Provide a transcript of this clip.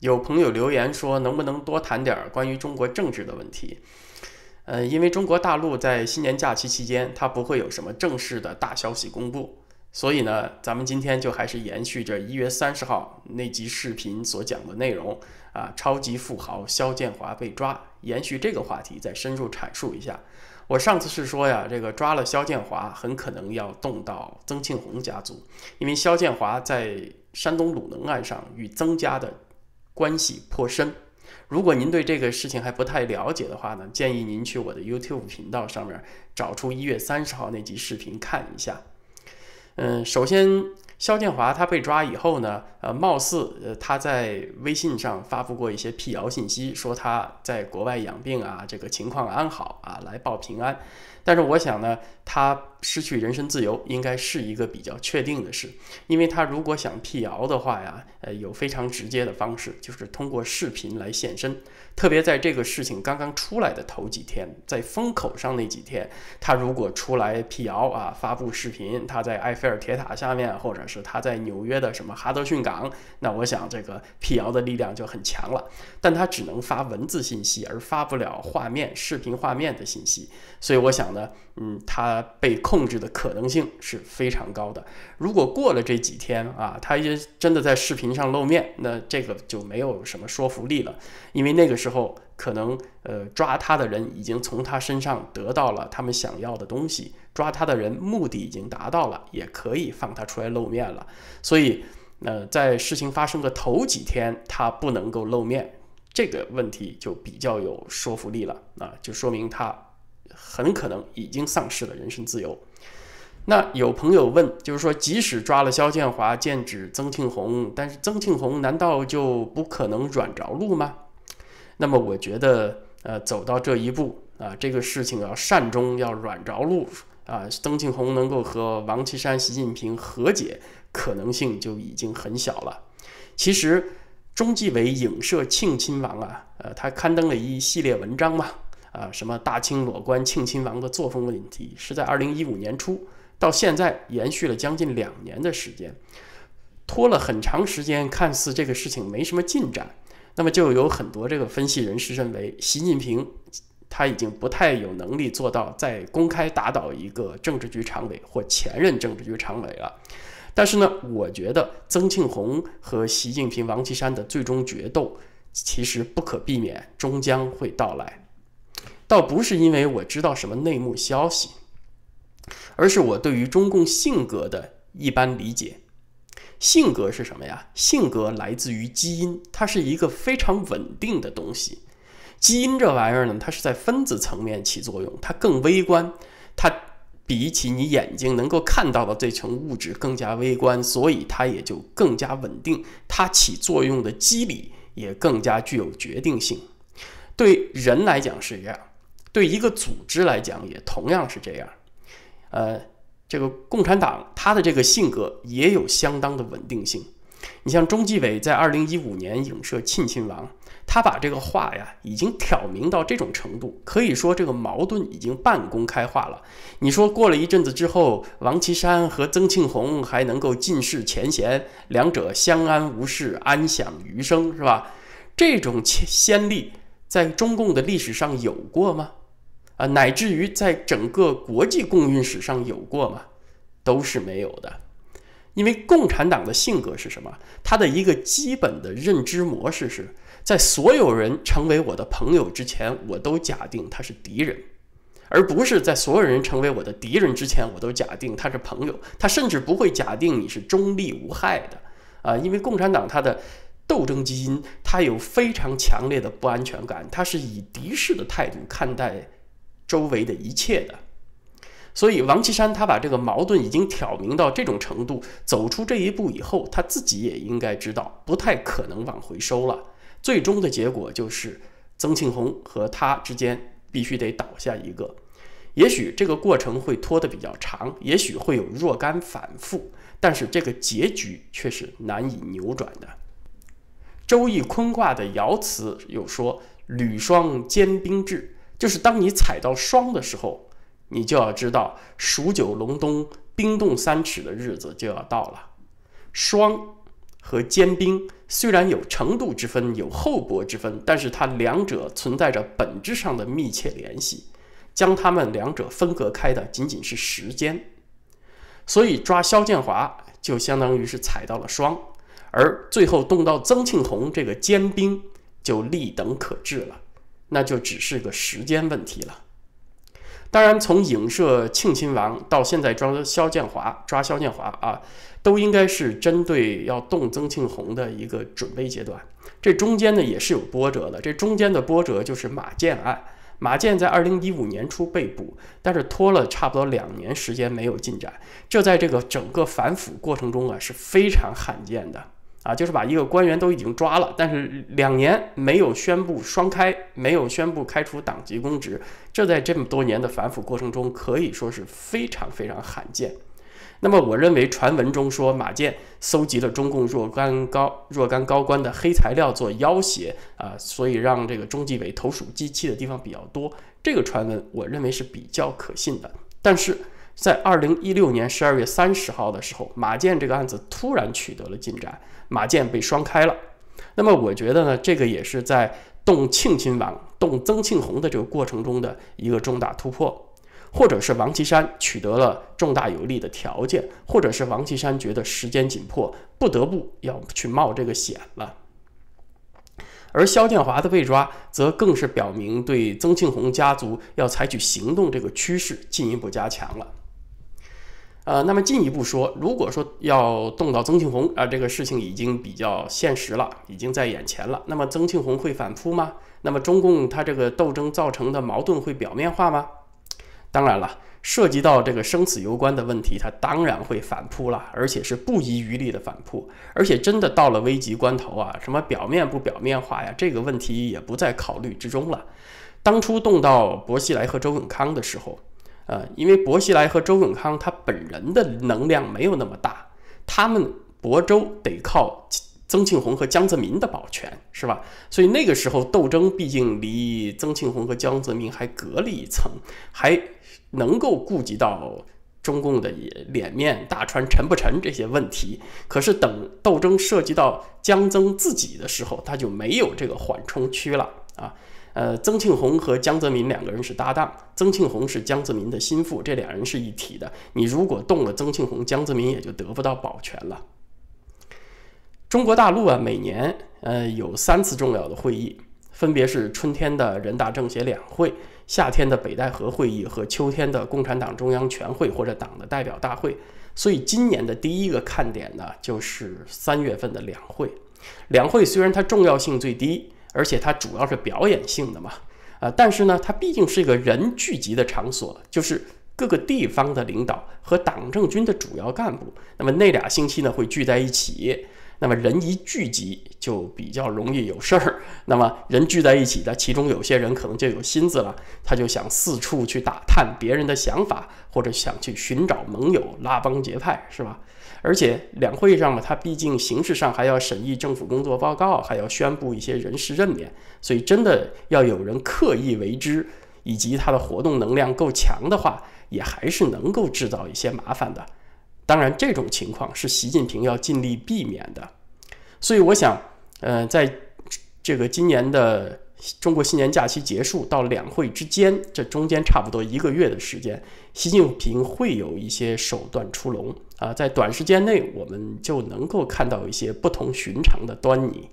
有朋友留言说，能不能多谈点儿关于中国政治的问题？呃，因为中国大陆在新年假期期间，它不会有什么正式的大消息公布，所以呢，咱们今天就还是延续着一月三十号那集视频所讲的内容啊，超级富豪肖建华被抓，延续这个话题再深入阐述一下。我上次是说呀，这个抓了肖建华，很可能要动到曾庆红家族，因为肖建华在山东鲁能案上与曾家的。关系颇深。如果您对这个事情还不太了解的话呢，建议您去我的 YouTube 频道上面找出一月三十号那集视频看一下。嗯，首先。肖建华他被抓以后呢，呃，貌似呃他在微信上发布过一些辟谣信息，说他在国外养病啊，这个情况安好啊，来报平安。但是我想呢，他失去人身自由应该是一个比较确定的事，因为他如果想辟谣的话呀，呃，有非常直接的方式，就是通过视频来现身。特别在这个事情刚刚出来的头几天，在风口上那几天，他如果出来辟谣啊，发布视频，他在埃菲尔铁塔下面或者。是他在纽约的什么哈德逊港？那我想这个辟谣的力量就很强了。但他只能发文字信息，而发不了画面、视频画面的信息。所以我想呢，嗯，他被控制的可能性是非常高的。如果过了这几天啊，他真真的在视频上露面，那这个就没有什么说服力了，因为那个时候。可能呃，抓他的人已经从他身上得到了他们想要的东西，抓他的人目的已经达到了，也可以放他出来露面了。所以，呃，在事情发生的头几天，他不能够露面，这个问题就比较有说服力了啊，就说明他很可能已经丧失了人身自由。那有朋友问，就是说，即使抓了肖建华、剑指曾庆红，但是曾庆红难道就不可能软着陆吗？那么我觉得，呃，走到这一步啊，这个事情要善终，要软着陆啊。曾庆红能够和王岐山、习近平和解，可能性就已经很小了。其实，中纪委影射庆亲王啊，呃，他刊登了一系列文章嘛，啊，什么大清裸官庆亲王的作风问题，是在二零一五年初到现在延续了将近两年的时间，拖了很长时间，看似这个事情没什么进展。那么就有很多这个分析人士认为，习近平他已经不太有能力做到再公开打倒一个政治局常委或前任政治局常委了。但是呢，我觉得曾庆红和习近平、王岐山的最终决斗其实不可避免，终将会到来。倒不是因为我知道什么内幕消息，而是我对于中共性格的一般理解。性格是什么呀？性格来自于基因，它是一个非常稳定的东西。基因这玩意儿呢，它是在分子层面起作用，它更微观，它比起你眼睛能够看到的这层物质更加微观，所以它也就更加稳定，它起作用的机理也更加具有决定性。对人来讲是这样，对一个组织来讲也同样是这样。呃。这个共产党他的这个性格也有相当的稳定性。你像中纪委在二零一五年影射庆亲王，他把这个话呀已经挑明到这种程度，可以说这个矛盾已经半公开化了。你说过了一阵子之后，王岐山和曾庆红还能够尽释前嫌，两者相安无事，安享余生，是吧？这种先先例在中共的历史上有过吗？啊，乃至于在整个国际共运史上有过吗？都是没有的。因为共产党的性格是什么？他的一个基本的认知模式是在所有人成为我的朋友之前，我都假定他是敌人，而不是在所有人成为我的敌人之前，我都假定他是朋友。他甚至不会假定你是中立无害的啊，因为共产党他的斗争基因，他有非常强烈的不安全感，他是以敌视的态度看待。周围的一切的，所以王岐山他把这个矛盾已经挑明到这种程度，走出这一步以后，他自己也应该知道不太可能往回收了。最终的结果就是曾庆红和他之间必须得倒下一个。也许这个过程会拖得比较长，也许会有若干反复，但是这个结局却是难以扭转的。周易坤卦的爻辞有说：“履霜坚冰至。”就是当你踩到霜的时候，你就要知道数九隆冬冰冻三尺的日子就要到了。霜和坚冰虽然有程度之分、有厚薄之分，但是它两者存在着本质上的密切联系。将它们两者分隔开的仅仅是时间。所以抓肖建华就相当于是踩到了霜，而最后冻到曾庆红这个坚冰，就立等可治了。那就只是个时间问题了。当然，从影射庆亲王到现在抓肖建华抓肖建华啊，都应该是针对要动曾庆红的一个准备阶段。这中间呢也是有波折的，这中间的波折就是马建案。马建在二零一五年初被捕，但是拖了差不多两年时间没有进展，这在这个整个反腐过程中啊是非常罕见的。啊，就是把一个官员都已经抓了，但是两年没有宣布双开，没有宣布开除党籍公职，这在这么多年的反腐过程中可以说是非常非常罕见。那么，我认为传闻中说马建搜集了中共若干高若干高官的黑材料做要挟啊，所以让这个中纪委投鼠忌器的地方比较多。这个传闻我认为是比较可信的，但是。在二零一六年十二月三十号的时候，马建这个案子突然取得了进展，马建被双开了。那么我觉得呢，这个也是在动庆亲王、动曾庆红的这个过程中的一个重大突破，或者是王岐山取得了重大有利的条件，或者是王岐山觉得时间紧迫，不得不要去冒这个险了。而肖建华的被抓，则更是表明对曾庆红家族要采取行动这个趋势进一步加强了。呃，那么进一步说，如果说要动到曾庆红啊，这个事情已经比较现实了，已经在眼前了。那么曾庆红会反扑吗？那么中共他这个斗争造成的矛盾会表面化吗？当然了，涉及到这个生死攸关的问题，他当然会反扑了，而且是不遗余力的反扑。而且真的到了危急关头啊，什么表面不表面化呀，这个问题也不在考虑之中了。当初动到薄熙来和周永康的时候。呃，因为薄熙来和周永康他本人的能量没有那么大，他们亳州得靠曾庆红和江泽民的保全，是吧？所以那个时候斗争毕竟离曾庆红和江泽民还隔了一层，还能够顾及到中共的脸面，大川沉不沉这些问题。可是等斗争涉及到江曾自己的时候，他就没有这个缓冲区了啊。呃，曾庆红和江泽民两个人是搭档，曾庆红是江泽民的心腹，这俩人是一体的。你如果动了曾庆红，江泽民也就得不到保全了。中国大陆啊，每年呃有三次重要的会议，分别是春天的人大政协两会，夏天的北戴河会议和秋天的共产党中央全会或者党的代表大会。所以今年的第一个看点呢，就是三月份的两会。两会虽然它重要性最低。而且它主要是表演性的嘛，啊，但是呢，它毕竟是一个人聚集的场所，就是各个地方的领导和党政军的主要干部，那么那俩星期呢会聚在一起。那么人一聚集就比较容易有事儿。那么人聚在一起的，其中有些人可能就有心思了，他就想四处去打探别人的想法，或者想去寻找盟友、拉帮结派，是吧？而且两会上嘛，他毕竟形式上还要审议政府工作报告，还要宣布一些人事任免，所以真的要有人刻意为之，以及他的活动能量够强的话，也还是能够制造一些麻烦的。当然，这种情况是习近平要尽力避免的。所以，我想，呃，在这个今年的中国新年假期结束到两会之间，这中间差不多一个月的时间，习近平会有一些手段出笼啊，在短时间内我们就能够看到一些不同寻常的端倪。